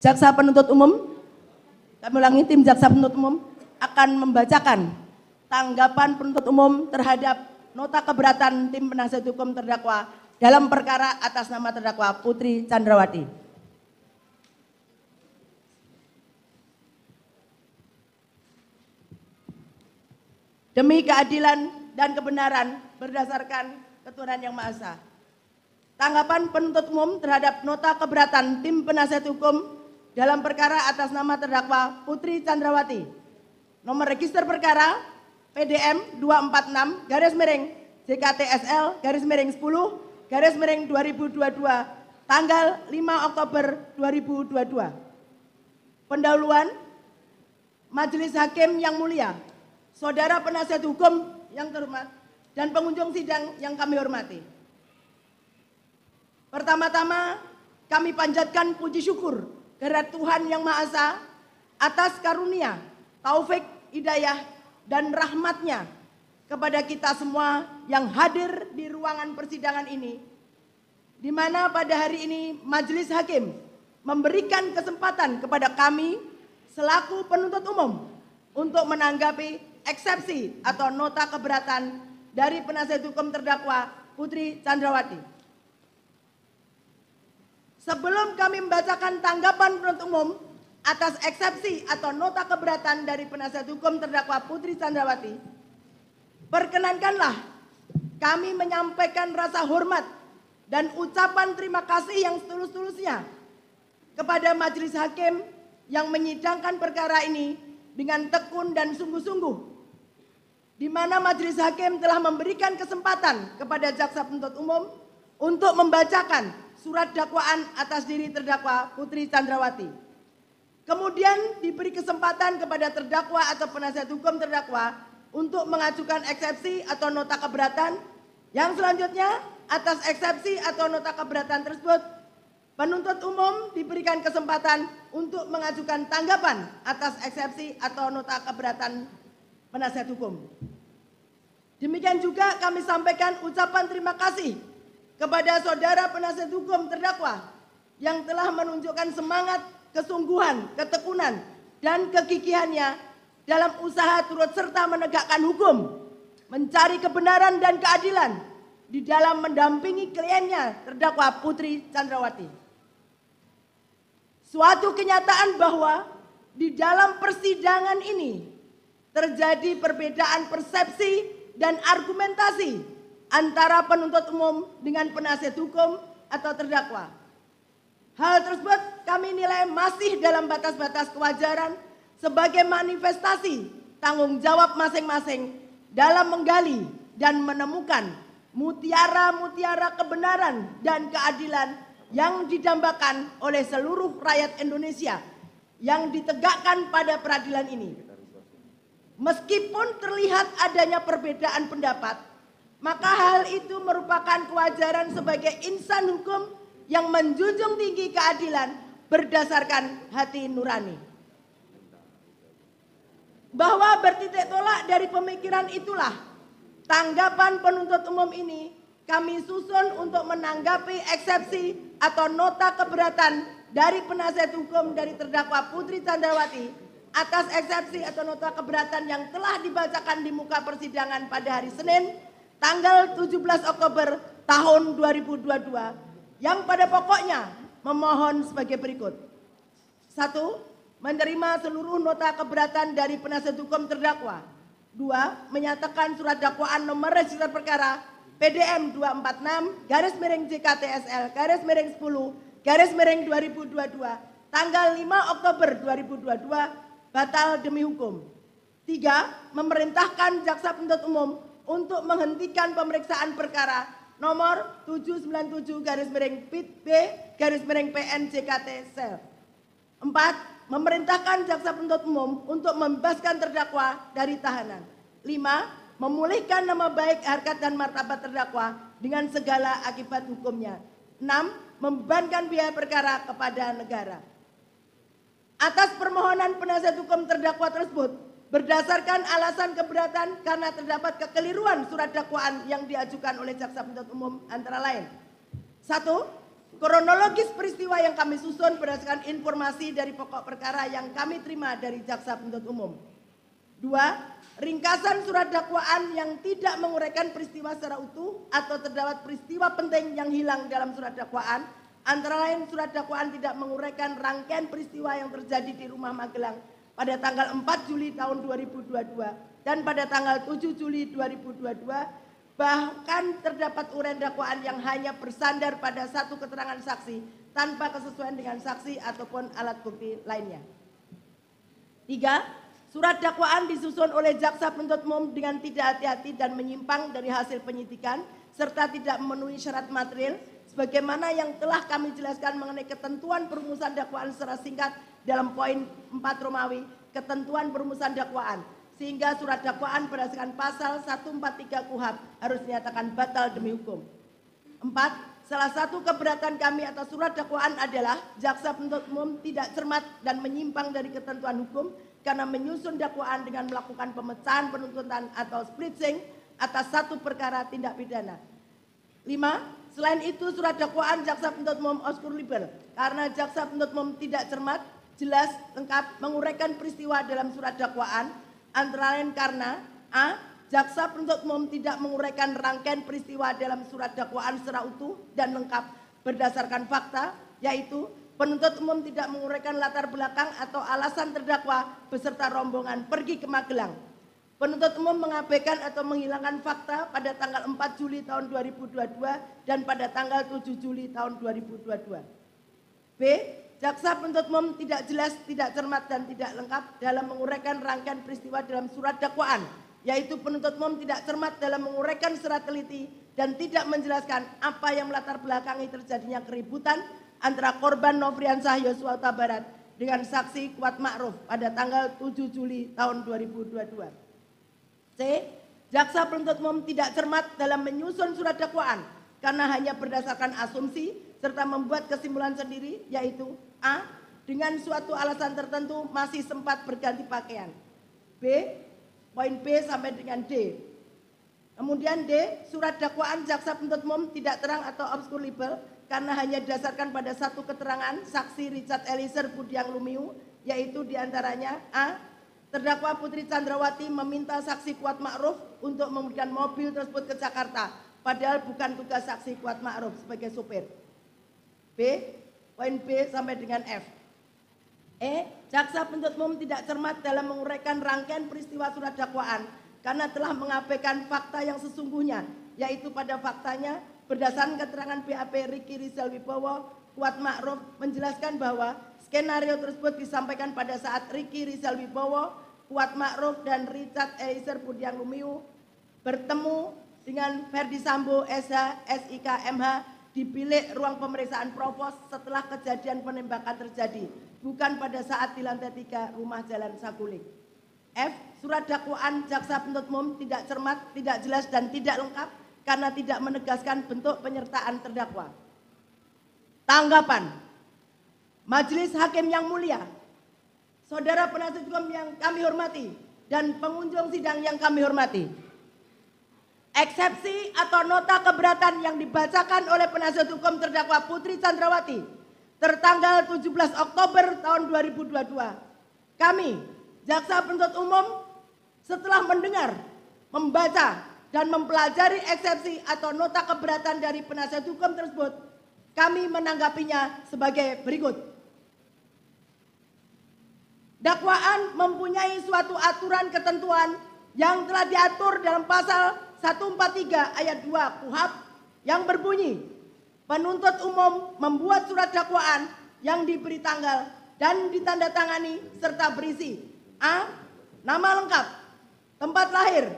Jaksa penuntut umum, kami ulangi tim jaksa penuntut umum akan membacakan tanggapan penuntut umum terhadap nota keberatan tim penasihat hukum terdakwa dalam perkara atas nama terdakwa Putri Chandrawati. demi keadilan dan kebenaran berdasarkan keturunan yang Maha Esa. Tanggapan penuntut umum terhadap nota keberatan tim penasihat hukum dalam perkara atas nama terdakwa Putri Chandrawati. Nomor register perkara PDM 246 garis miring JKTSL garis miring 10 garis miring 2022 tanggal 5 Oktober 2022. Pendahuluan Majelis Hakim yang mulia, Saudara Penasihat Hukum yang terhormat, dan pengunjung sidang yang kami hormati. Pertama-tama kami panjatkan puji syukur gerat Tuhan Yang Maha Esa atas karunia, taufik, hidayah, dan rahmatnya kepada kita semua yang hadir di ruangan persidangan ini. Di mana pada hari ini Majelis Hakim memberikan kesempatan kepada kami selaku penuntut umum untuk menanggapi eksepsi atau nota keberatan dari penasihat hukum terdakwa Putri Chandrawati. Sebelum kami membacakan tanggapan penuntut umum atas eksepsi atau nota keberatan dari penasihat hukum terdakwa Putri Candrawati, perkenankanlah kami menyampaikan rasa hormat dan ucapan terima kasih yang setulus-tulusnya kepada Majelis Hakim yang menyidangkan perkara ini dengan tekun dan sungguh-sungguh di mana Majelis Hakim telah memberikan kesempatan kepada jaksa penuntut umum untuk membacakan surat dakwaan atas diri terdakwa Putri Chandrawati. Kemudian diberi kesempatan kepada terdakwa atau penasihat hukum terdakwa untuk mengajukan eksepsi atau nota keberatan. Yang selanjutnya, atas eksepsi atau nota keberatan tersebut, penuntut umum diberikan kesempatan untuk mengajukan tanggapan atas eksepsi atau nota keberatan penasihat hukum. Demikian juga kami sampaikan ucapan terima kasih kepada saudara penasihat hukum terdakwa yang telah menunjukkan semangat, kesungguhan, ketekunan, dan kekikihannya dalam usaha turut serta menegakkan hukum, mencari kebenaran dan keadilan di dalam mendampingi kliennya terdakwa Putri Chandrawati. Suatu kenyataan bahwa di dalam persidangan ini terjadi perbedaan persepsi dan argumentasi antara penuntut umum dengan penasihat hukum atau terdakwa. Hal tersebut kami nilai masih dalam batas-batas kewajaran sebagai manifestasi tanggung jawab masing-masing dalam menggali dan menemukan mutiara-mutiara kebenaran dan keadilan yang didambakan oleh seluruh rakyat Indonesia yang ditegakkan pada peradilan ini. Meskipun terlihat adanya perbedaan pendapat, maka hal itu merupakan kewajaran sebagai insan hukum yang menjunjung tinggi keadilan berdasarkan hati nurani. Bahwa bertitik tolak dari pemikiran itulah tanggapan penuntut umum ini kami susun untuk menanggapi eksepsi atau nota keberatan dari penasihat hukum dari terdakwa Putri Candrawati atas eksepsi atau nota keberatan yang telah dibacakan di muka persidangan pada hari Senin tanggal 17 Oktober tahun 2022 yang pada pokoknya memohon sebagai berikut. Satu, menerima seluruh nota keberatan dari penasihat hukum terdakwa. Dua, menyatakan surat dakwaan nomor register perkara PDM 246 garis miring JKTSL garis miring 10 garis miring 2022 tanggal 5 Oktober 2022 batal demi hukum. Tiga, memerintahkan jaksa penuntut umum untuk menghentikan pemeriksaan perkara nomor 797 garis miring PIT B garis miring PN JKT sel. 4. Memerintahkan jaksa penuntut umum untuk membebaskan terdakwa dari tahanan. 5. Memulihkan nama baik, harkat dan martabat terdakwa dengan segala akibat hukumnya. 6. Membebankan biaya perkara kepada negara. Atas permohonan penasihat hukum terdakwa tersebut, Berdasarkan alasan keberatan karena terdapat kekeliruan surat dakwaan yang diajukan oleh jaksa penuntut umum antara lain. Satu, kronologis peristiwa yang kami susun berdasarkan informasi dari pokok perkara yang kami terima dari jaksa penuntut umum. Dua, ringkasan surat dakwaan yang tidak menguraikan peristiwa secara utuh atau terdapat peristiwa penting yang hilang dalam surat dakwaan. Antara lain surat dakwaan tidak menguraikan rangkaian peristiwa yang terjadi di rumah Magelang pada tanggal 4 Juli tahun 2022 dan pada tanggal 7 Juli 2022 bahkan terdapat uraian dakwaan yang hanya bersandar pada satu keterangan saksi tanpa kesesuaian dengan saksi ataupun alat bukti lainnya. Tiga, surat dakwaan disusun oleh jaksa penuntut umum dengan tidak hati-hati dan menyimpang dari hasil penyidikan serta tidak memenuhi syarat material sebagaimana yang telah kami jelaskan mengenai ketentuan perumusan dakwaan secara singkat dalam poin 4 Romawi ketentuan perumusan dakwaan sehingga surat dakwaan berdasarkan pasal 143 KUHAP harus dinyatakan batal demi hukum. 4. Salah satu keberatan kami atas surat dakwaan adalah jaksa penuntut umum tidak cermat dan menyimpang dari ketentuan hukum karena menyusun dakwaan dengan melakukan pemecahan penuntutan atau splitting atas satu perkara tindak pidana. 5. Selain itu surat dakwaan jaksa penuntut umum Oscar libel karena jaksa penuntut umum tidak cermat jelas lengkap menguraikan peristiwa dalam surat dakwaan antara lain karena A. Jaksa penuntut umum tidak menguraikan rangkaian peristiwa dalam surat dakwaan secara utuh dan lengkap berdasarkan fakta yaitu penuntut umum tidak menguraikan latar belakang atau alasan terdakwa beserta rombongan pergi ke Magelang. Penuntut umum mengabaikan atau menghilangkan fakta pada tanggal 4 Juli tahun 2022 dan pada tanggal 7 Juli tahun 2022. B. Jaksa penuntut umum tidak jelas, tidak cermat dan tidak lengkap dalam menguraikan rangkaian peristiwa dalam surat dakwaan, yaitu penuntut umum tidak cermat dalam menguraikan secara teliti dan tidak menjelaskan apa yang melatar belakangi terjadinya keributan antara korban Nofriansah Yosua Huta dengan saksi Kuat Ma'ruf pada tanggal 7 Juli tahun 2022. C. Jaksa penuntut umum tidak cermat dalam menyusun surat dakwaan karena hanya berdasarkan asumsi serta membuat kesimpulan sendiri yaitu A. Dengan suatu alasan tertentu masih sempat berganti pakaian. B. Poin B sampai dengan D. Kemudian D. Surat dakwaan jaksa penuntut umum tidak terang atau obscure libel karena hanya didasarkan pada satu keterangan saksi Richard Eliezer Budiang Lumiu yaitu diantaranya A. Terdakwa Putri Chandrawati meminta saksi kuat Ma'ruf untuk memberikan mobil tersebut ke Jakarta padahal bukan tugas saksi kuat Ma'ruf sebagai supir. B poin B sampai dengan F. E. Jaksa penuntut umum tidak cermat dalam menguraikan rangkaian peristiwa surat dakwaan karena telah mengabaikan fakta yang sesungguhnya, yaitu pada faktanya berdasarkan keterangan BAP Riki Rizal Wibowo, Kuat Ma'ruf menjelaskan bahwa skenario tersebut disampaikan pada saat Riki Rizal Wibowo, Kuat Ma'ruf dan Richard Eiser Budiang Lumiu bertemu dengan Ferdi Sambo, SH, SIK, MH di bilik ruang pemeriksaan provos setelah kejadian penembakan terjadi, bukan pada saat di lantai tiga rumah Jalan Saguling. F. Surat dakwaan jaksa penuntut umum tidak cermat, tidak jelas dan tidak lengkap karena tidak menegaskan bentuk penyertaan terdakwa. Tanggapan Majelis Hakim yang mulia, saudara penasihat hukum yang kami hormati dan pengunjung sidang yang kami hormati eksepsi atau nota keberatan yang dibacakan oleh penasihat hukum terdakwa Putri Chandrawati tertanggal 17 Oktober tahun 2022. Kami, Jaksa Penuntut Umum, setelah mendengar, membaca, dan mempelajari eksepsi atau nota keberatan dari penasihat hukum tersebut, kami menanggapinya sebagai berikut. Dakwaan mempunyai suatu aturan ketentuan yang telah diatur dalam pasal 143 ayat 2 KUHAP yang berbunyi penuntut umum membuat surat dakwaan yang diberi tanggal dan ditandatangani serta berisi A. Nama lengkap, tempat lahir,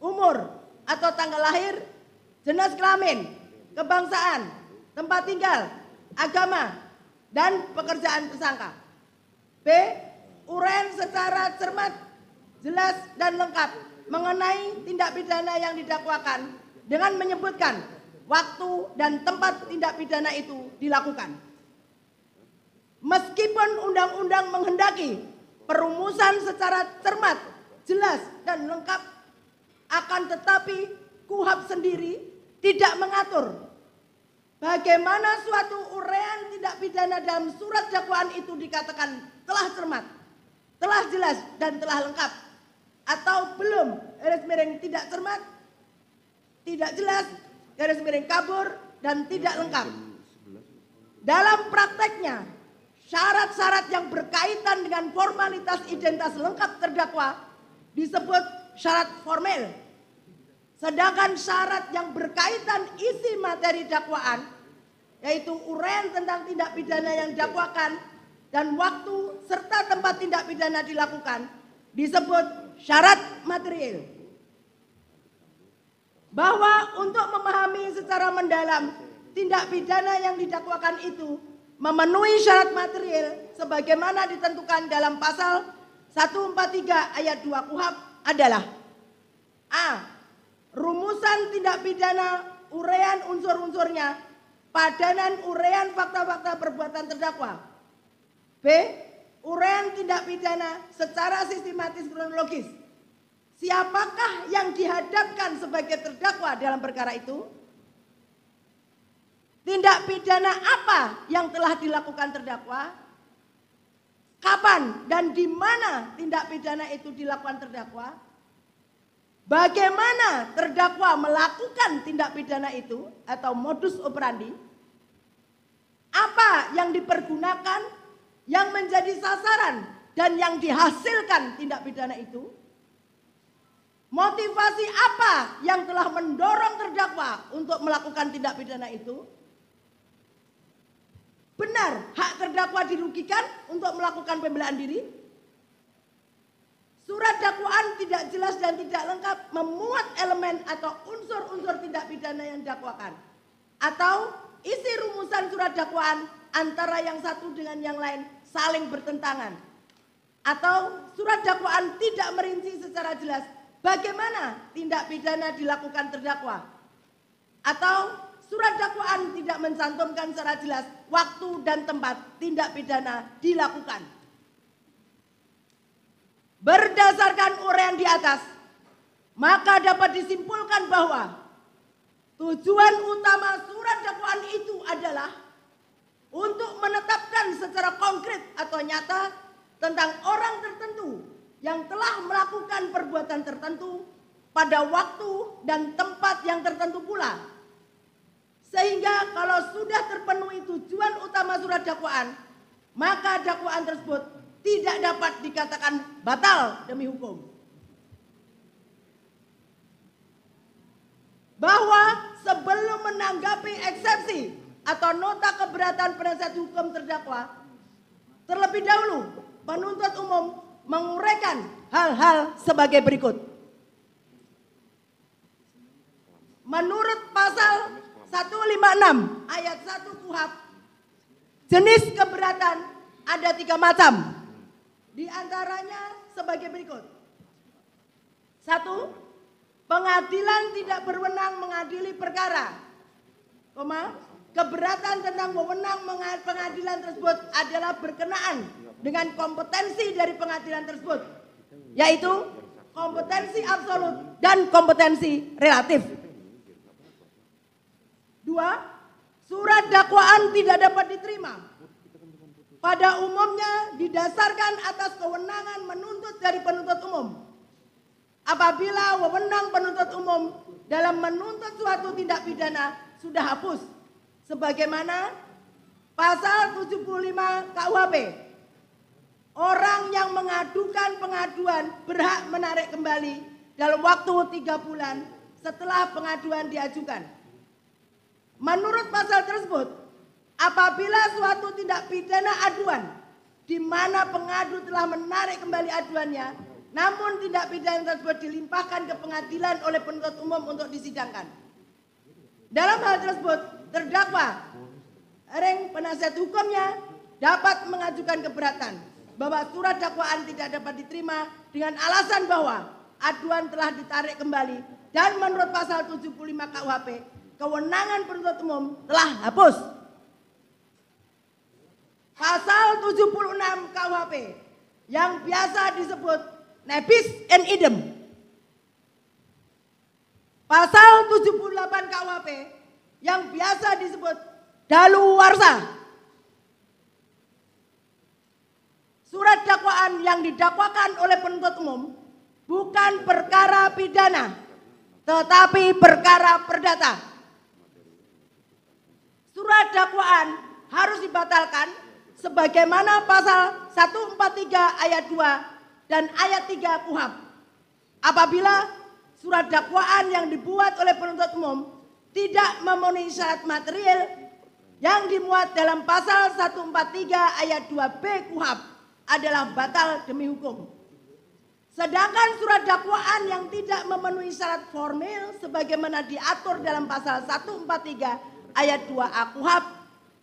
umur atau tanggal lahir, jenis kelamin, kebangsaan, tempat tinggal, agama, dan pekerjaan tersangka. B. Uren secara cermat, jelas dan lengkap mengenai tindak pidana yang didakwakan dengan menyebutkan waktu dan tempat tindak pidana itu dilakukan. Meskipun undang-undang menghendaki perumusan secara cermat, jelas dan lengkap, akan tetapi KUHAP sendiri tidak mengatur bagaimana suatu urean tindak pidana dalam surat dakwaan itu dikatakan telah cermat, telah jelas dan telah lengkap atau belum garis miring tidak cermat, tidak jelas, garis miring kabur dan tidak lengkap. Dalam prakteknya, syarat-syarat yang berkaitan dengan formalitas identitas lengkap terdakwa disebut syarat formal, Sedangkan syarat yang berkaitan isi materi dakwaan yaitu uraian tentang tindak pidana yang dakwakan dan waktu serta tempat tindak pidana dilakukan disebut syarat material. Bahwa untuk memahami secara mendalam tindak pidana yang didakwakan itu memenuhi syarat material sebagaimana ditentukan dalam pasal 143 ayat 2 KUHAP adalah A. Rumusan tindak pidana urean unsur-unsurnya, padanan urean fakta-fakta perbuatan terdakwa. B uraian tindak pidana secara sistematis kronologis. Siapakah yang dihadapkan sebagai terdakwa dalam perkara itu? Tindak pidana apa yang telah dilakukan terdakwa? Kapan dan di mana tindak pidana itu dilakukan terdakwa? Bagaimana terdakwa melakukan tindak pidana itu atau modus operandi? Apa yang dipergunakan yang menjadi sasaran dan yang dihasilkan tindak pidana itu? Motivasi apa yang telah mendorong terdakwa untuk melakukan tindak pidana itu? Benar, hak terdakwa dirugikan untuk melakukan pembelaan diri? Surat dakwaan tidak jelas dan tidak lengkap memuat elemen atau unsur-unsur tindak pidana yang dakwakan atau isi rumusan surat dakwaan antara yang satu dengan yang lain saling bertentangan. Atau surat dakwaan tidak merinci secara jelas bagaimana tindak pidana dilakukan terdakwa. Atau surat dakwaan tidak mencantumkan secara jelas waktu dan tempat tindak pidana dilakukan. Berdasarkan uraian di atas, maka dapat disimpulkan bahwa tujuan utama surat dakwaan itu adalah untuk menetapkan secara konkret atau nyata tentang orang tertentu yang telah melakukan perbuatan tertentu pada waktu dan tempat yang tertentu pula. Sehingga kalau sudah terpenuhi tujuan utama surat dakwaan, maka dakwaan tersebut tidak dapat dikatakan batal demi hukum. Bahwa sebelum menanggapi eksepsi atau nota keberatan penasihat hukum terdakwa, terlebih dahulu penuntut umum menguraikan hal-hal sebagai berikut. Menurut pasal 156 ayat 1 KUHAP, jenis keberatan ada tiga macam. Di antaranya sebagai berikut. Satu, pengadilan tidak berwenang mengadili perkara. Koma, Keberatan tentang wewenang pengadilan tersebut adalah berkenaan dengan kompetensi dari pengadilan tersebut, yaitu kompetensi absolut dan kompetensi relatif. Dua, surat dakwaan tidak dapat diterima. Pada umumnya didasarkan atas kewenangan menuntut dari penuntut umum. Apabila wewenang penuntut umum dalam menuntut suatu tindak pidana sudah hapus sebagaimana pasal 75 KUHP. Orang yang mengadukan pengaduan berhak menarik kembali dalam waktu tiga bulan setelah pengaduan diajukan. Menurut pasal tersebut, apabila suatu tindak pidana aduan di mana pengadu telah menarik kembali aduannya, namun tindak pidana tersebut dilimpahkan ke pengadilan oleh penuntut umum untuk disidangkan. Dalam hal tersebut, terdakwa Reng penasihat hukumnya dapat mengajukan keberatan bahwa surat dakwaan tidak dapat diterima dengan alasan bahwa aduan telah ditarik kembali dan menurut pasal 75 KUHP kewenangan penuntut umum telah hapus. Pasal 76 KUHP yang biasa disebut nebis and idem. Pasal 78 KUHP yang biasa disebut daluwarsa. Surat dakwaan yang didakwakan oleh penuntut umum bukan perkara pidana, tetapi perkara perdata. Surat dakwaan harus dibatalkan sebagaimana pasal 143 ayat 2 dan ayat 3 KUHAP. Apabila surat dakwaan yang dibuat oleh penuntut umum tidak memenuhi syarat material yang dimuat dalam pasal 143 ayat 2B KUHAP adalah batal demi hukum. Sedangkan surat dakwaan yang tidak memenuhi syarat formil sebagaimana diatur dalam pasal 143 ayat 2A KUHAP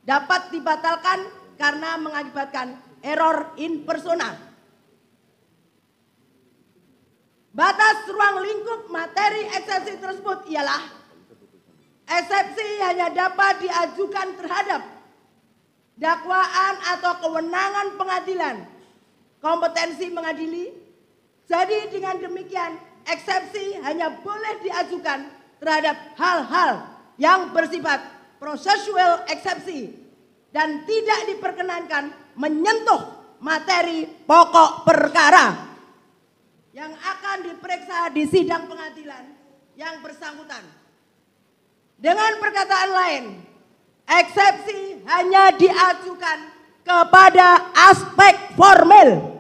dapat dibatalkan karena mengakibatkan error in persona. Batas ruang lingkup materi eksepsi tersebut ialah Eksepsi hanya dapat diajukan terhadap dakwaan atau kewenangan pengadilan, kompetensi mengadili. Jadi dengan demikian, eksepsi hanya boleh diajukan terhadap hal-hal yang bersifat prosesual eksepsi dan tidak diperkenankan menyentuh materi pokok perkara yang akan diperiksa di sidang pengadilan yang bersangkutan. Dengan perkataan lain, eksepsi hanya diajukan kepada aspek formal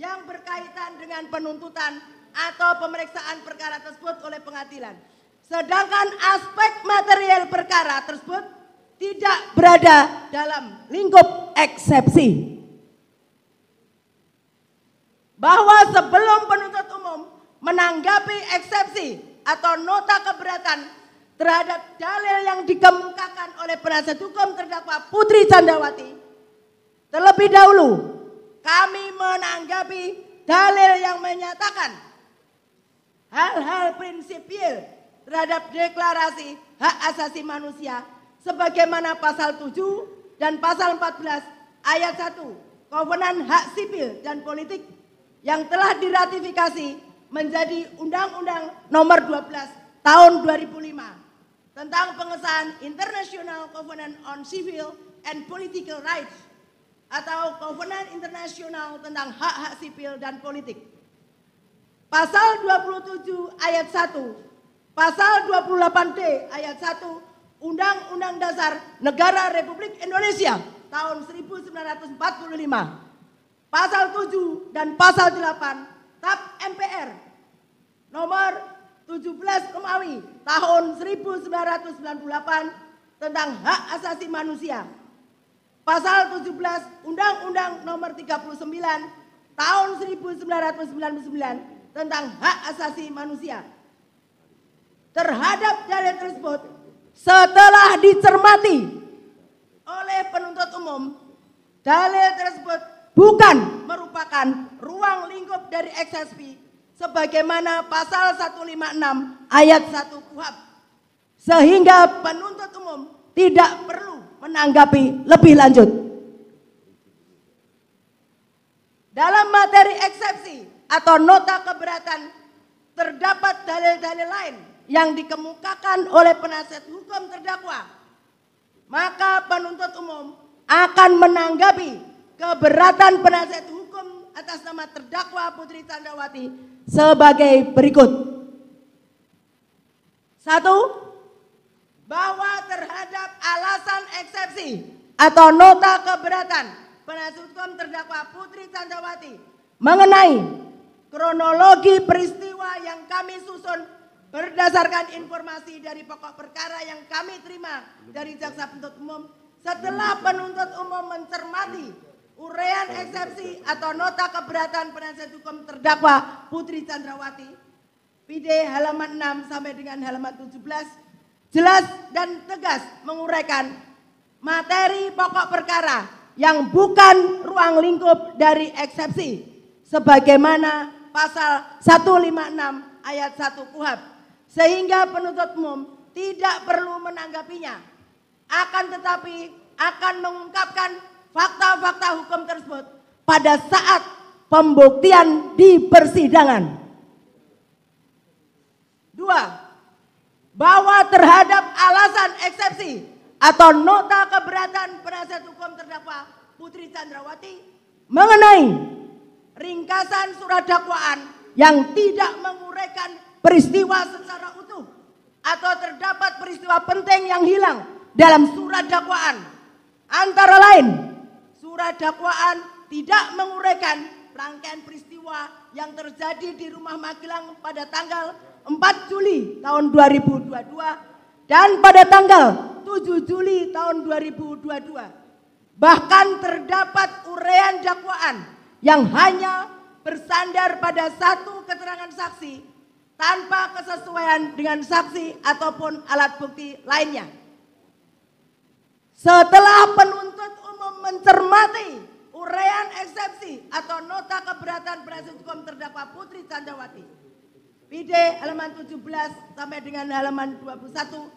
yang berkaitan dengan penuntutan atau pemeriksaan perkara tersebut oleh pengadilan. Sedangkan aspek material perkara tersebut tidak berada dalam lingkup eksepsi. Bahwa sebelum penuntut umum menanggapi eksepsi atau nota keberatan terhadap dalil yang dikemukakan oleh penasihat hukum terdakwa Putri Candrawati. Terlebih dahulu, kami menanggapi dalil yang menyatakan hal-hal prinsipil terhadap deklarasi hak asasi manusia sebagaimana pasal 7 dan pasal 14 ayat 1 Kovenan Hak Sipil dan Politik yang telah diratifikasi menjadi Undang-Undang Nomor 12 tahun 2005 tentang pengesahan International Covenant on Civil and Political Rights atau Covenant Internasional tentang hak-hak sipil dan politik. Pasal 27 ayat 1, Pasal 28D ayat 1 Undang-Undang Dasar Negara Republik Indonesia tahun 1945. Pasal 7 dan pasal 8 TAP MPR nomor 17 Romawi tahun 1998 tentang hak asasi manusia. Pasal 17 Undang-Undang Nomor 39 tahun 1999 tentang hak asasi manusia. Terhadap dalil tersebut setelah dicermati oleh penuntut umum, dalil tersebut bukan merupakan ruang lingkup dari XSP sebagaimana pasal 156 ayat 1 KUHP sehingga penuntut umum tidak perlu menanggapi lebih lanjut. Dalam materi eksepsi atau nota keberatan terdapat dalil-dalil lain yang dikemukakan oleh penasihat hukum terdakwa. Maka penuntut umum akan menanggapi keberatan penasihat hukum atas nama terdakwa Putri Candrawati sebagai berikut. Satu, bahwa terhadap alasan eksepsi atau nota keberatan penasihat hukum terdakwa Putri Candrawati mengenai kronologi peristiwa yang kami susun berdasarkan informasi dari pokok perkara yang kami terima dari jaksa penuntut umum setelah penuntut umum mencermati Urean eksepsi atau nota keberatan penasihat hukum terdakwa Putri Chandrawati PD halaman 6 sampai dengan halaman 17 jelas dan tegas menguraikan materi pokok perkara yang bukan ruang lingkup dari eksepsi sebagaimana pasal 156 ayat 1 KUHAP sehingga penuntut umum tidak perlu menanggapinya akan tetapi akan mengungkapkan fakta-fakta hukum tersebut pada saat pembuktian di persidangan. Dua, bahwa terhadap alasan eksepsi atau nota keberatan penasihat hukum terdakwa Putri Chandrawati mengenai ringkasan surat dakwaan yang tidak menguraikan peristiwa secara utuh atau terdapat peristiwa penting yang hilang dalam surat dakwaan antara lain dakwaan tidak menguraikan rangkaian peristiwa yang terjadi di rumah Magelang pada tanggal 4 Juli tahun 2022 dan pada tanggal 7 Juli tahun 2022. Bahkan terdapat urean dakwaan yang hanya bersandar pada satu keterangan saksi tanpa kesesuaian dengan saksi ataupun alat bukti lainnya. Setelah penuntut mencermati urean eksepsi atau nota keberatan penasihat hukum terdakwa Putri Candrawati. PD halaman 17 sampai dengan halaman 21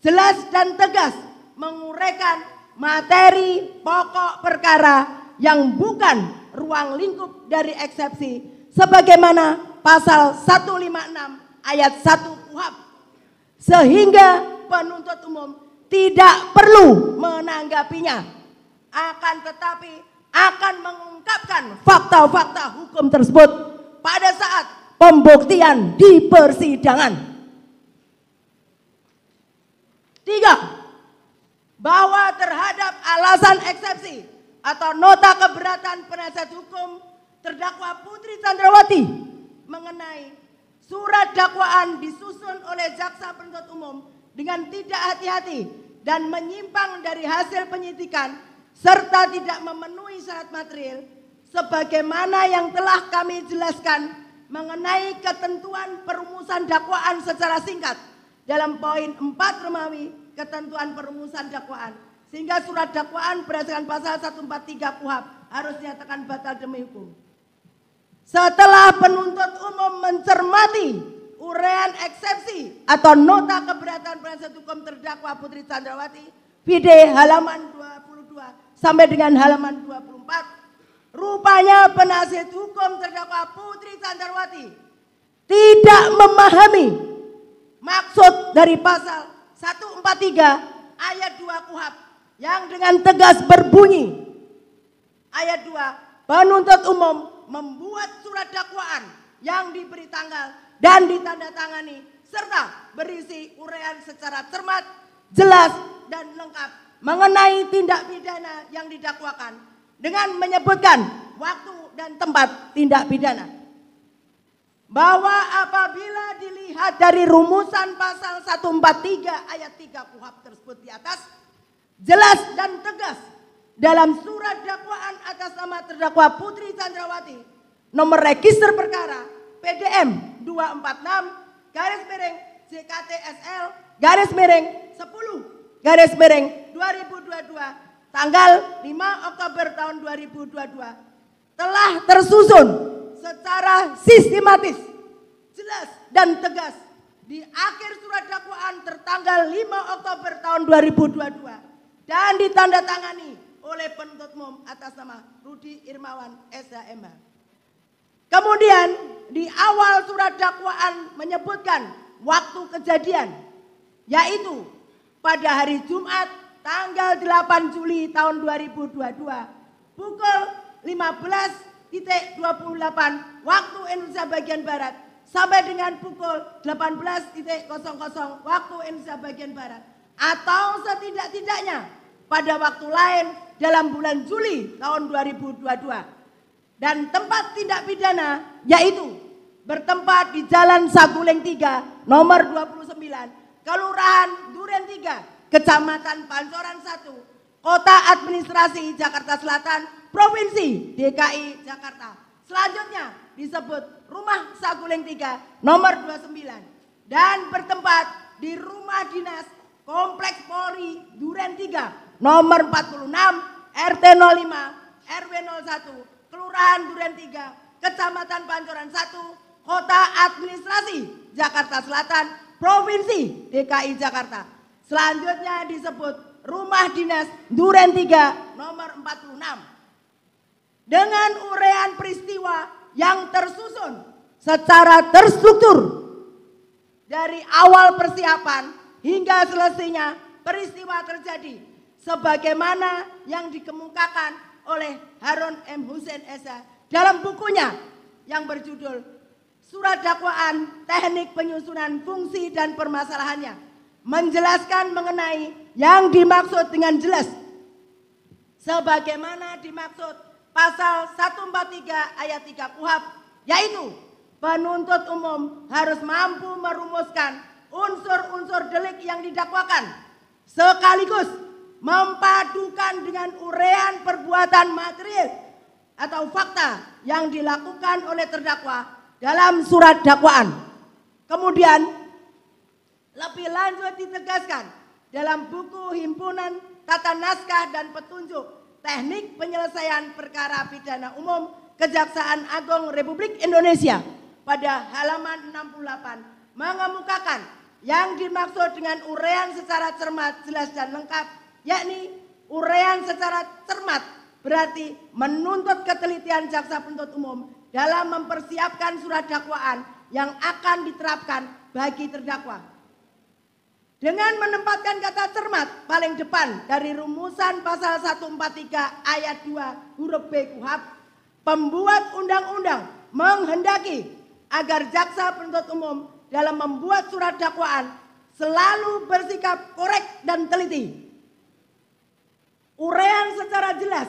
jelas dan tegas menguraikan materi pokok perkara yang bukan ruang lingkup dari eksepsi sebagaimana pasal 156 ayat 1 KUHAP sehingga penuntut umum tidak perlu menanggapinya akan tetapi akan mengungkapkan fakta-fakta hukum tersebut pada saat pembuktian di persidangan. Tiga, bahwa terhadap alasan eksepsi atau nota keberatan penasihat hukum terdakwa Putri Chandrawati mengenai surat dakwaan disusun oleh jaksa penuntut umum dengan tidak hati-hati dan menyimpang dari hasil penyidikan serta tidak memenuhi syarat material sebagaimana yang telah kami jelaskan mengenai ketentuan perumusan dakwaan secara singkat dalam poin 4 Romawi ketentuan perumusan dakwaan sehingga surat dakwaan berdasarkan pasal 143 KUHP harus dinyatakan batal demi hukum. Setelah penuntut umum mencermati urean eksepsi atau nota keberatan penasihat hukum terdakwa Putri Candrawati, Vide halaman 22 sampai dengan halaman 24, rupanya penasihat hukum terdakwa Putri Candrawati tidak memahami maksud dari pasal 143 ayat 2 KUHAP yang dengan tegas berbunyi ayat 2 penuntut umum membuat surat dakwaan yang diberi tanggal dan ditandatangani serta berisi uraian secara cermat, jelas dan lengkap mengenai tindak pidana yang didakwakan dengan menyebutkan waktu dan tempat tindak pidana. Bahwa apabila dilihat dari rumusan pasal 143 ayat 3 KUHAP tersebut di atas, jelas dan tegas dalam surat dakwaan atas nama terdakwa Putri Chandrawati nomor register perkara PDM 246 garis miring JKTSL garis miring 10 garis miring 2022 tanggal 5 Oktober tahun 2022 telah tersusun secara sistematis, jelas dan tegas di akhir surat dakwaan tertanggal 5 Oktober tahun 2022 dan ditandatangani oleh penuntut umum atas nama Rudi Irmawan SHMH. Kemudian di awal surat dakwaan menyebutkan waktu kejadian yaitu pada hari Jumat tanggal 8 Juli tahun 2022 pukul 15.28 waktu Indonesia bagian Barat sampai dengan pukul 18.00 waktu Indonesia bagian Barat atau setidak-tidaknya pada waktu lain dalam bulan Juli tahun 2022 dan tempat tindak pidana yaitu bertempat di Jalan Saguling 3 nomor 29 Kelurahan Duren 3 Kecamatan Pancoran 1, Kota Administrasi Jakarta Selatan, Provinsi DKI Jakarta. Selanjutnya disebut Rumah Saguling 3 nomor 29 dan bertempat di Rumah Dinas Kompleks Polri Duren 3 nomor 46 RT 05 RW 01 Kelurahan Duren 3 Kecamatan Pancoran 1 Kota Administrasi Jakarta Selatan Provinsi DKI Jakarta Selanjutnya disebut Rumah Dinas Duren 3 nomor 46. Dengan urean peristiwa yang tersusun secara terstruktur dari awal persiapan hingga selesainya peristiwa terjadi sebagaimana yang dikemukakan oleh Harun M. Hussein Esa dalam bukunya yang berjudul Surat Dakwaan Teknik Penyusunan Fungsi dan Permasalahannya menjelaskan mengenai yang dimaksud dengan jelas sebagaimana dimaksud pasal 143 ayat 3 KUHAP yaitu penuntut umum harus mampu merumuskan unsur-unsur delik yang didakwakan sekaligus mempadukan dengan urean perbuatan materi atau fakta yang dilakukan oleh terdakwa dalam surat dakwaan. Kemudian lebih lanjut ditegaskan dalam buku himpunan tata naskah dan petunjuk teknik penyelesaian perkara pidana umum Kejaksaan Agung Republik Indonesia pada halaman 68 mengemukakan yang dimaksud dengan urean secara cermat jelas dan lengkap yakni urean secara cermat berarti menuntut ketelitian jaksa penuntut umum dalam mempersiapkan surat dakwaan yang akan diterapkan bagi terdakwa dengan menempatkan kata cermat paling depan dari rumusan pasal 143 ayat 2 huruf B kuhab, pembuat undang-undang menghendaki agar jaksa penuntut umum dalam membuat surat dakwaan selalu bersikap korek dan teliti. Urean secara jelas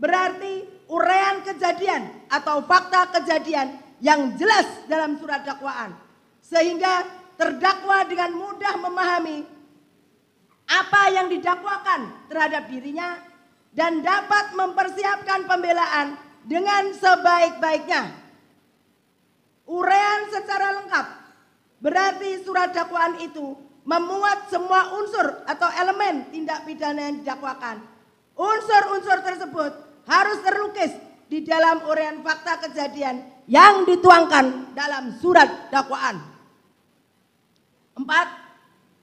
berarti urean kejadian atau fakta kejadian yang jelas dalam surat dakwaan sehingga terdakwa dengan mudah memahami apa yang didakwakan terhadap dirinya dan dapat mempersiapkan pembelaan dengan sebaik-baiknya. Urean secara lengkap berarti surat dakwaan itu memuat semua unsur atau elemen tindak pidana yang didakwakan. Unsur-unsur tersebut harus terlukis di dalam urean fakta kejadian yang dituangkan dalam surat dakwaan. Empat,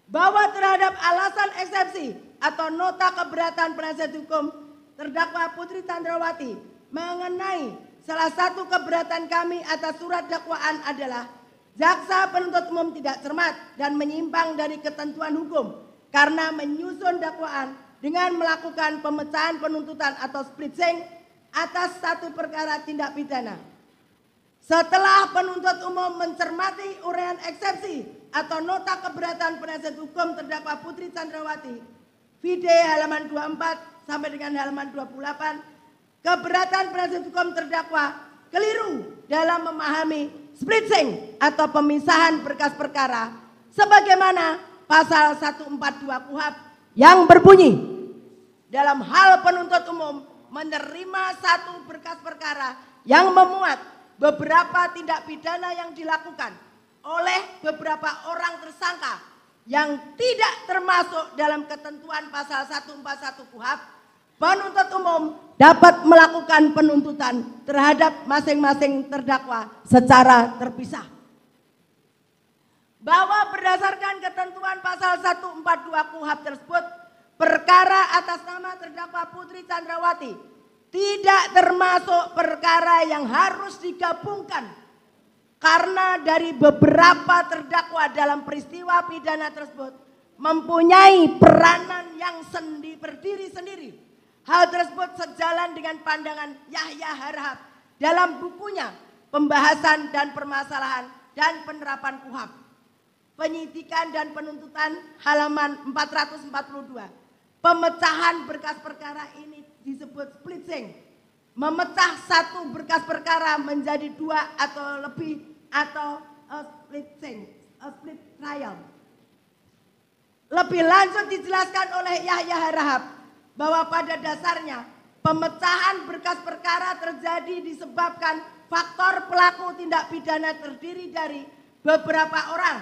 bahwa terhadap alasan eksepsi atau nota keberatan penasihat hukum terdakwa Putri Tandrawati mengenai salah satu keberatan kami atas surat dakwaan adalah jaksa penuntut umum tidak cermat dan menyimpang dari ketentuan hukum karena menyusun dakwaan dengan melakukan pemecahan penuntutan atau split sing atas satu perkara tindak pidana. Setelah penuntut umum mencermati uraian eksepsi atau nota keberatan penasihat hukum terdakwa Putri Chandrawati vide halaman 24 sampai dengan halaman 28 keberatan penasihat hukum terdakwa keliru dalam memahami splitsing atau pemisahan berkas perkara sebagaimana pasal 142 KUHP yang berbunyi dalam hal penuntut umum menerima satu berkas perkara yang memuat beberapa tindak pidana yang dilakukan oleh beberapa orang tersangka yang tidak termasuk dalam ketentuan pasal 141 KUHAP, penuntut umum dapat melakukan penuntutan terhadap masing-masing terdakwa secara terpisah. Bahwa berdasarkan ketentuan pasal 142 KUHAP tersebut, perkara atas nama terdakwa Putri Chandrawati tidak termasuk perkara yang harus digabungkan karena dari beberapa terdakwa dalam peristiwa pidana tersebut mempunyai peranan yang sendi berdiri sendiri. Hal tersebut sejalan dengan pandangan Yahya Harhab dalam bukunya Pembahasan dan Permasalahan dan Penerapan KUHAP. Penyidikan dan penuntutan halaman 442. Pemecahan berkas perkara ini disebut splitting, Memecah satu berkas perkara menjadi dua atau lebih atau split change, split trial. Lebih lanjut dijelaskan oleh Yahya Harahap bahwa pada dasarnya pemecahan berkas perkara terjadi disebabkan faktor pelaku tindak pidana terdiri dari beberapa orang.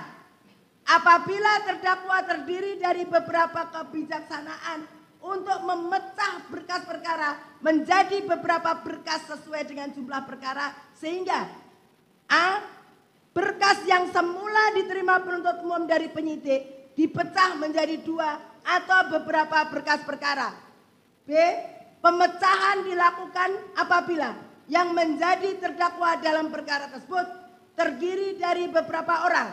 Apabila terdakwa terdiri dari beberapa kebijaksanaan untuk memecah berkas perkara menjadi beberapa berkas sesuai dengan jumlah perkara sehingga A Berkas yang semula diterima penuntut umum dari penyidik dipecah menjadi dua atau beberapa berkas perkara. B. Pemecahan dilakukan apabila yang menjadi terdakwa dalam perkara tersebut terdiri dari beberapa orang.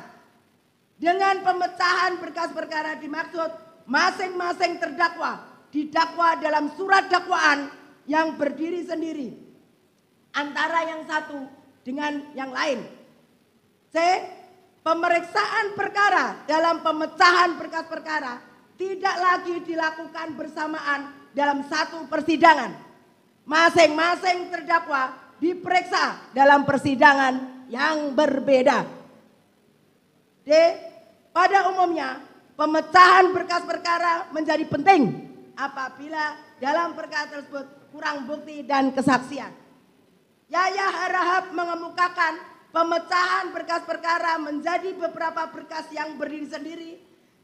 Dengan pemecahan berkas perkara dimaksud masing-masing terdakwa didakwa dalam surat dakwaan yang berdiri sendiri antara yang satu dengan yang lain. C. Pemeriksaan perkara dalam pemecahan berkas perkara tidak lagi dilakukan bersamaan dalam satu persidangan. Masing-masing terdakwa diperiksa dalam persidangan yang berbeda. D. Pada umumnya, pemecahan berkas perkara menjadi penting apabila dalam perkara tersebut kurang bukti dan kesaksian. Yaya Harahap mengemukakan pemecahan berkas perkara menjadi beberapa berkas yang berdiri sendiri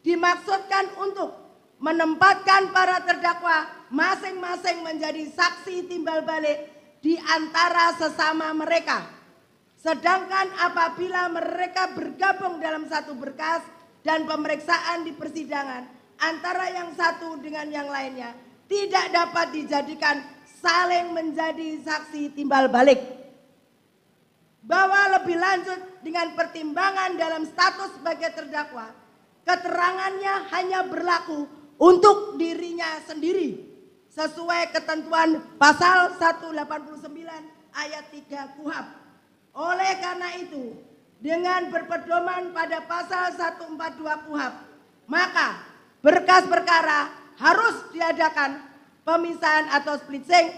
dimaksudkan untuk menempatkan para terdakwa masing-masing menjadi saksi timbal balik di antara sesama mereka. Sedangkan apabila mereka bergabung dalam satu berkas dan pemeriksaan di persidangan antara yang satu dengan yang lainnya tidak dapat dijadikan saling menjadi saksi timbal balik bahwa lebih lanjut dengan pertimbangan dalam status sebagai terdakwa, keterangannya hanya berlaku untuk dirinya sendiri sesuai ketentuan pasal 189 ayat 3 KUHAP. Oleh karena itu, dengan berpedoman pada pasal 142 KUHAP, maka berkas perkara harus diadakan pemisahan atau splitsing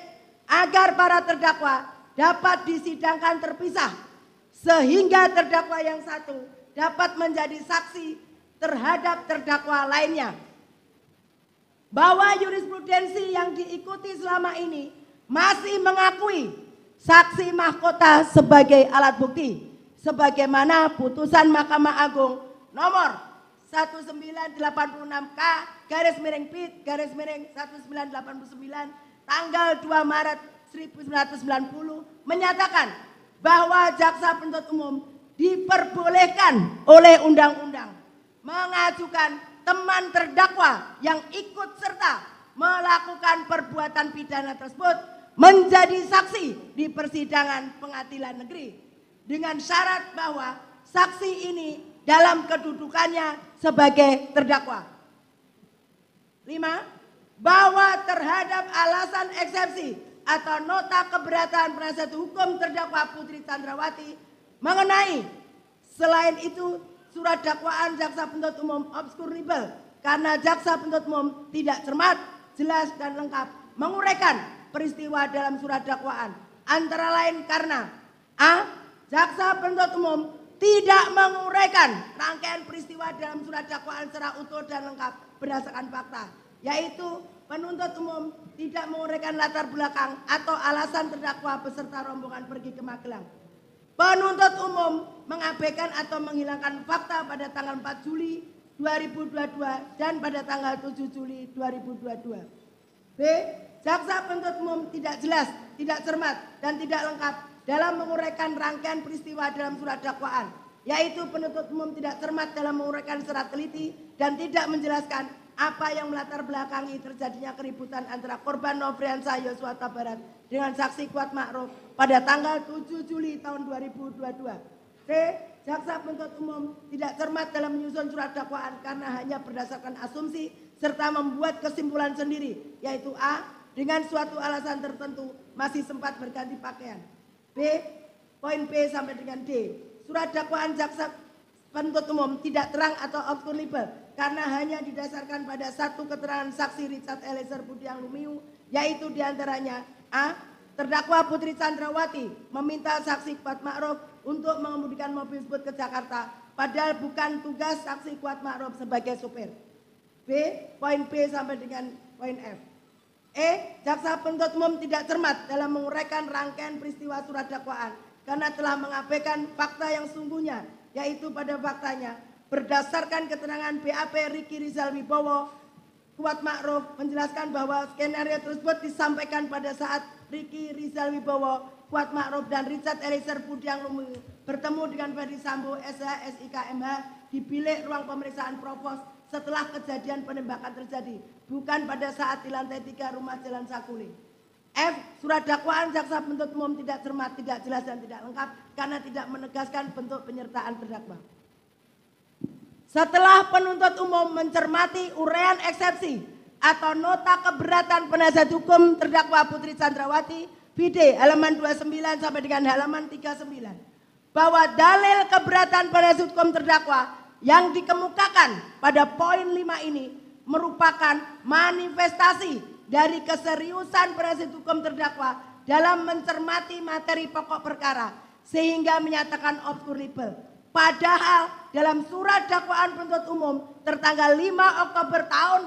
agar para terdakwa dapat disidangkan terpisah sehingga terdakwa yang satu dapat menjadi saksi terhadap terdakwa lainnya. Bahwa jurisprudensi yang diikuti selama ini masih mengakui saksi mahkota sebagai alat bukti sebagaimana putusan Mahkamah Agung nomor 1986 K garis miring PIT garis miring 1989 tanggal 2 Maret 1990 menyatakan bahwa jaksa penuntut umum diperbolehkan oleh undang-undang mengajukan teman terdakwa yang ikut serta melakukan perbuatan pidana tersebut menjadi saksi di persidangan pengadilan negeri dengan syarat bahwa saksi ini dalam kedudukannya sebagai terdakwa. Lima, bahwa terhadap alasan eksepsi atau nota keberatan penasihat hukum terdakwa Putri Candrawati mengenai selain itu surat dakwaan jaksa penuntut umum obskur ribel karena jaksa penuntut umum tidak cermat, jelas dan lengkap menguraikan peristiwa dalam surat dakwaan antara lain karena A. Jaksa penuntut umum tidak menguraikan rangkaian peristiwa dalam surat dakwaan secara utuh dan lengkap berdasarkan fakta yaitu penuntut umum tidak menguraikan latar belakang atau alasan terdakwa beserta rombongan pergi ke Magelang. Penuntut umum mengabaikan atau menghilangkan fakta pada tanggal 4 Juli 2022 dan pada tanggal 7 Juli 2022. B. Jaksa penuntut umum tidak jelas, tidak cermat, dan tidak lengkap dalam menguraikan rangkaian peristiwa dalam surat dakwaan, yaitu penuntut umum tidak cermat dalam menguraikan surat teliti dan tidak menjelaskan apa yang melatar belakangi terjadinya keributan antara korban Nofriansah Yosua Tabarat dengan saksi kuat Ma'ruf pada tanggal 7 Juli tahun 2022. C. Jaksa penuntut umum tidak cermat dalam menyusun surat dakwaan karena hanya berdasarkan asumsi serta membuat kesimpulan sendiri yaitu A. Dengan suatu alasan tertentu masih sempat berganti pakaian. B. Poin B sampai dengan D. Surat dakwaan jaksa penuntut umum tidak terang atau outward karena hanya didasarkan pada satu keterangan saksi Richard Eliezer Budiang Lumiu, yaitu diantaranya A. Terdakwa Putri Chandrawati meminta saksi Kuat Ma'ruf untuk mengemudikan mobil tersebut ke Jakarta, padahal bukan tugas saksi Kuat Ma'ruf sebagai supir. B. Poin B sampai dengan poin F. E. Jaksa penuntut umum tidak cermat dalam menguraikan rangkaian peristiwa surat dakwaan karena telah mengabaikan fakta yang sungguhnya, yaitu pada faktanya Berdasarkan keterangan BAP Riki Rizal Wibowo, Kuat Ma'ruf menjelaskan bahwa skenario tersebut disampaikan pada saat Riki Rizal Wibowo, Kuat Ma'ruf dan Richard Eliezer Pudiang Lumi bertemu dengan Ferdi Sambo SH SIKMH di bilik ruang pemeriksaan Provos setelah kejadian penembakan terjadi, bukan pada saat di lantai tiga rumah Jalan Sakuling. F. Surat dakwaan jaksa penuntut umum tidak cermat, tidak jelas dan tidak lengkap karena tidak menegaskan bentuk penyertaan terdakwa. Setelah penuntut umum mencermati urean eksepsi atau nota keberatan penasihat hukum terdakwa Putri Chandrawati BD halaman 29 sampai dengan halaman 39 bahwa dalil keberatan penasihat hukum terdakwa yang dikemukakan pada poin 5 ini merupakan manifestasi dari keseriusan penasihat hukum terdakwa dalam mencermati materi pokok perkara sehingga menyatakan obskurable Padahal dalam surat dakwaan penuntut umum tertanggal 5 Oktober tahun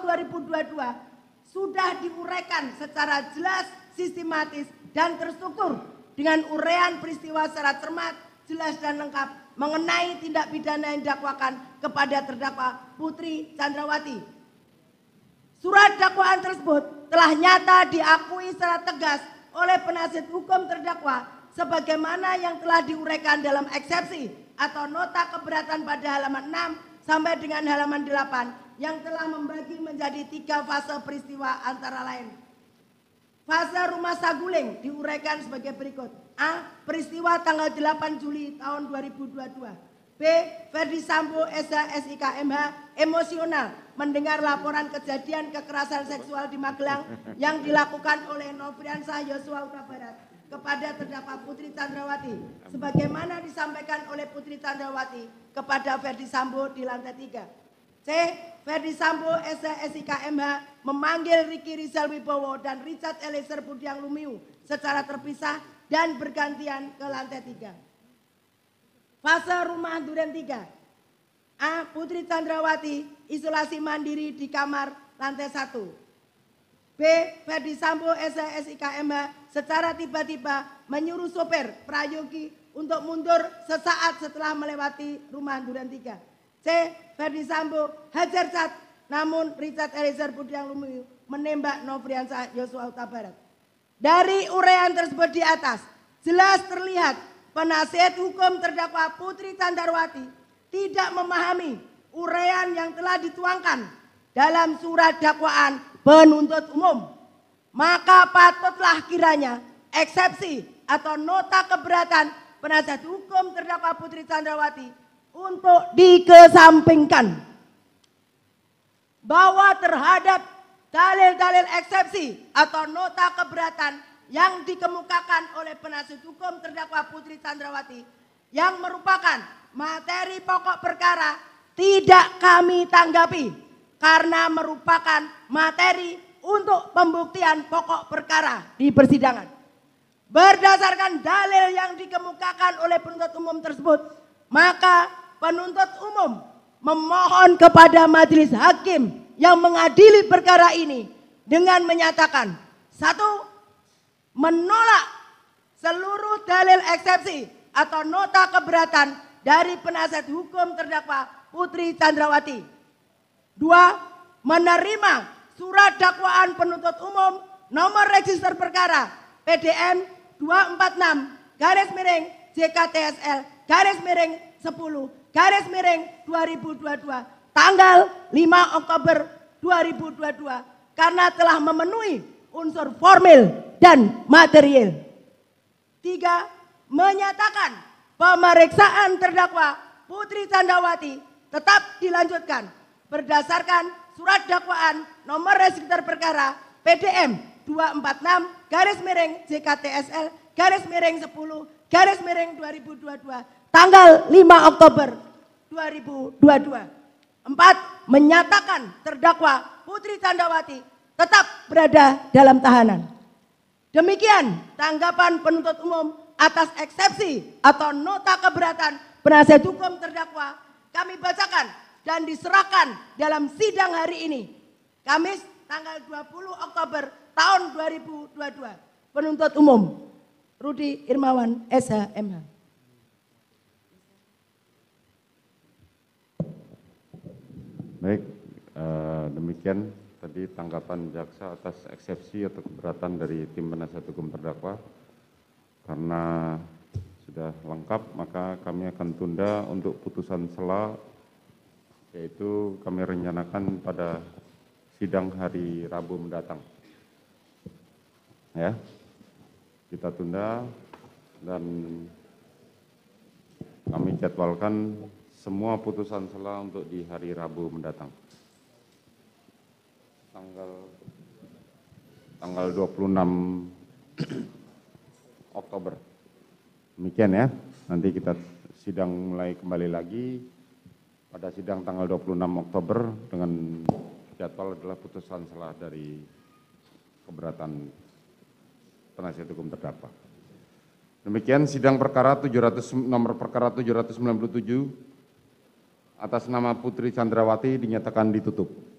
2022 sudah diuraikan secara jelas, sistematis, dan terstruktur dengan urean peristiwa secara cermat, jelas dan lengkap mengenai tindak pidana yang dakwakan kepada terdakwa Putri Chandrawati. Surat dakwaan tersebut telah nyata diakui secara tegas oleh penasihat hukum terdakwa sebagaimana yang telah diuraikan dalam eksepsi atau nota keberatan pada halaman 6 sampai dengan halaman 8 yang telah membagi menjadi tiga fase peristiwa antara lain. Fase rumah Saguling diuraikan sebagai berikut. A. Peristiwa tanggal 8 Juli tahun 2022. B. verdi Sambo SH emosional mendengar laporan kejadian kekerasan seksual di Magelang yang dilakukan oleh Nofriansah Yosua Utabarat kepada terdakwa Putri Chandrawati sebagaimana disampaikan oleh Putri Chandrawati kepada Ferdi Sambo di lantai 3. C. Ferdi Sambo SSIKMH memanggil Riki Rizal Wibowo dan Richard Eliezer Budiang Lumiu secara terpisah dan bergantian ke lantai 3. Fase rumah Duren 3. A. Putri Chandrawati isolasi mandiri di kamar lantai 1. B. Ferdi Sambo SHS secara tiba-tiba menyuruh sopir Prayogi untuk mundur sesaat setelah melewati rumah duren 3. C. Ferdi Sambo hajar cat namun Richard Eliezer Budiang Lumiu menembak Novriansa Yosua Utabarat. Dari urean tersebut di atas jelas terlihat penasihat hukum terdakwa Putri Tandarwati tidak memahami urean yang telah dituangkan dalam surat dakwaan penuntut umum. Maka patutlah kiranya eksepsi atau nota keberatan penasihat hukum terdakwa Putri Candrawati untuk dikesampingkan bahwa terhadap dalil-dalil eksepsi atau nota keberatan yang dikemukakan oleh penasihat hukum terdakwa Putri Candrawati yang merupakan materi pokok perkara tidak kami tanggapi karena merupakan materi untuk pembuktian pokok perkara di persidangan. Berdasarkan dalil yang dikemukakan oleh penuntut umum tersebut, maka penuntut umum memohon kepada majelis hakim yang mengadili perkara ini dengan menyatakan satu menolak seluruh dalil eksepsi atau nota keberatan dari penasihat hukum terdakwa Putri Chandrawati Dua, menerima surat dakwaan penuntut umum nomor register perkara PDN 246 garis miring JKTSL garis miring 10 garis miring 2022 tanggal 5 Oktober 2022 karena telah memenuhi unsur formil dan material. Tiga, menyatakan pemeriksaan terdakwa Putri Candrawati tetap dilanjutkan berdasarkan surat dakwaan nomor register perkara PDM 246 garis miring JKTSL garis miring 10 garis miring 2022 tanggal 5 Oktober 2022. 4. Menyatakan terdakwa Putri Candrawati tetap berada dalam tahanan. Demikian tanggapan penuntut umum atas eksepsi atau nota keberatan penasihat hukum terdakwa kami bacakan dan diserahkan dalam sidang hari ini. Kamis tanggal 20 Oktober tahun 2022. Penuntut umum Rudi Irmawan SHMH. Baik, eh, demikian tadi tanggapan jaksa atas eksepsi atau keberatan dari tim penasihat hukum terdakwa. Karena sudah lengkap, maka kami akan tunda untuk putusan sela yaitu kami rencanakan pada sidang hari Rabu mendatang. Ya, kita tunda dan kami jadwalkan semua putusan salah untuk di hari Rabu mendatang. Tanggal tanggal 26 Oktober. Demikian ya, nanti kita sidang mulai kembali lagi pada sidang tanggal 26 Oktober dengan jadwal adalah putusan salah dari keberatan penasihat hukum terdakwa. Demikian sidang perkara 700 nomor perkara 797 atas nama Putri Chandrawati dinyatakan ditutup.